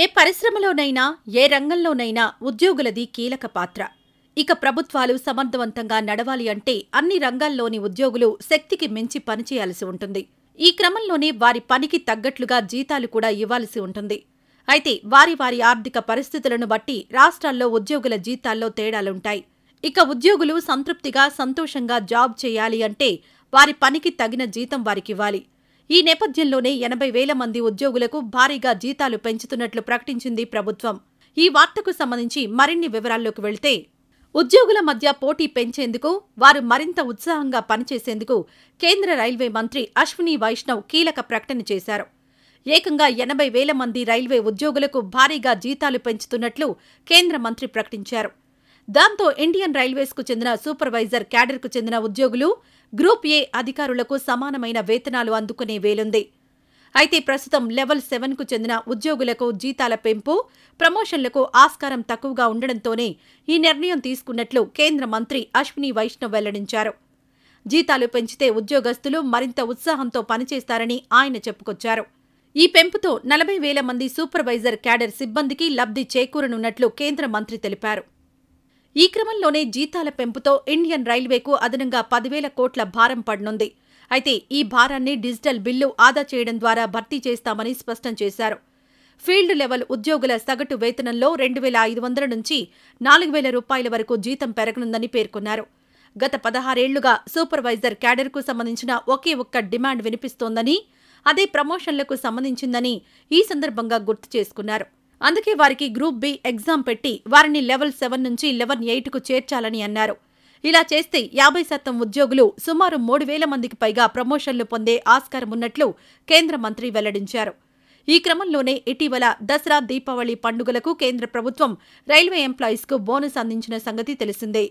ఏ పరిశ్రమలోనైనా ఏ రంగంలోనైనా ఉద్యోగులది కీలక పాత్ర ఇక ప్రభుత్వాలు సమర్థవంతంగా నడవాలి అంటే అన్ని రంగాల్లోని ఉద్యోగులు శక్తికి మించి పనిచేయాల్సి ఉంటుంది ఈ క్రమంలోనే వారి పనికి తగ్గట్లుగా జీతాలు కూడా ఇవ్వాల్సి ఉంటుంది అయితే వారి వారి ఆర్థిక పరిస్థితులను బట్టి రాష్ట్రాల్లో ఉద్యోగుల జీతాల్లో తేడాలుంటాయి ఇక ఉద్యోగులు సంతృప్తిగా సంతోషంగా జాబ్ చేయాలి అంటే వారి పనికి తగిన జీతం వారికివ్వాలి ఈ నేపథ్యంలోనే ఎనభై వేల మంది ఉద్యోగులకు భారీగా జీతాలు పెంచుతున్నట్లు ప్రకటించింది ప్రభుత్వం ఈ వార్తకు సంబంధించి మరిన్ని వివరాల్లోకి వెళ్తే ఉద్యోగుల మధ్య పోటీ పెంచేందుకు వారు మరింత ఉత్సాహంగా పనిచేసేందుకు కేంద్ర రైల్వే మంత్రి అశ్విని వైష్ణవ్ కీలక ప్రకటన చేశారు ఏకంగా ఎనభై వేల మంది రైల్వే ఉద్యోగులకు భారీగా జీతాలు పెంచుతున్నట్లు కేంద్ర మంత్రి ప్రకటించారు దాంతో ఇండియన్ రైల్వేస్కు చెందిన సూపర్వైజర్ క్యాడర్కు చెందిన ఉద్యోగులు గ్రూప్ ఏ అధికారులకు సమానమైన వేతనాలు అందుకునే వేలుంది అయితే ప్రస్తుతం లెవెల్ సెవెన్కు చెందిన ఉద్యోగులకు జీతాల పెంపు ప్రమోషన్లకు ఆస్కారం తక్కువగా ఉండడంతోనే ఈ నిర్ణయం తీసుకున్నట్లు కేంద్ర మంత్రి అశ్విని వైష్ణవ్ వెల్లడించారు జీతాలు పెంచితే ఉద్యోగస్తులు మరింత ఉత్సాహంతో పనిచేస్తారని ఆయన చెప్పుకొచ్చారు ఈ పెంపుతో నలభై వేల మంది సూపర్వైజర్ క్యాడర్ సిబ్బందికి లబ్ధి చేకూరనున్నట్లు కేంద్ర మంత్రి తెలిపారు ఈ క్రమంలోనే జీతాల పెంపుతో ఇండియన్ రైల్వేకు అదనంగా పదివేల కోట్ల భారం పడనుంది అయితే ఈ భారాన్ని డిజిటల్ బిల్లు ఆదా చేయడం ద్వారా భర్తీ చేస్తామని స్పష్టం చేశారు ఫీల్డ్ లెవెల్ ఉద్యోగుల సగటు వేతనంలో రెండు వేల ఐదు వందల నుంచి నాలుగు వేల రూపాయల వరకు జీతం పెరగనుందని పేర్కొన్నారు గత పదహారేళ్లుగా సూపర్వైజర్ క్యాడర్కు సంబంధించిన ఒకే ఒక్క డిమాండ్ వినిపిస్తోందని అదే ప్రమోషన్లకు సంబంధించిందని ఈ సందర్భంగా గుర్తు చేసుకున్నారు అందుకే వారికి గ్రూప్ బి ఎగ్జామ్ పెట్టి వారిని లెవెల్ సెవెన్ నుంచి లెవెల్ ఎయిట్కు చేర్చాలని అన్నారు ఇలా చేస్తే యాభై శాతం ఉద్యోగులు సుమారు మూడు వేల మందికి పైగా ప్రమోషన్లు పొందే ఆస్కారం ఉన్నట్లు కేంద్ర మంత్రి వెల్లడించారు ఈ క్రమంలోనే ఇటీవల దసరా దీపావళి పండుగలకు కేంద్ర ప్రభుత్వం రైల్వే ఎంప్లాయీస్కు బోనస్ అందించిన సంగతి తెలిసిందే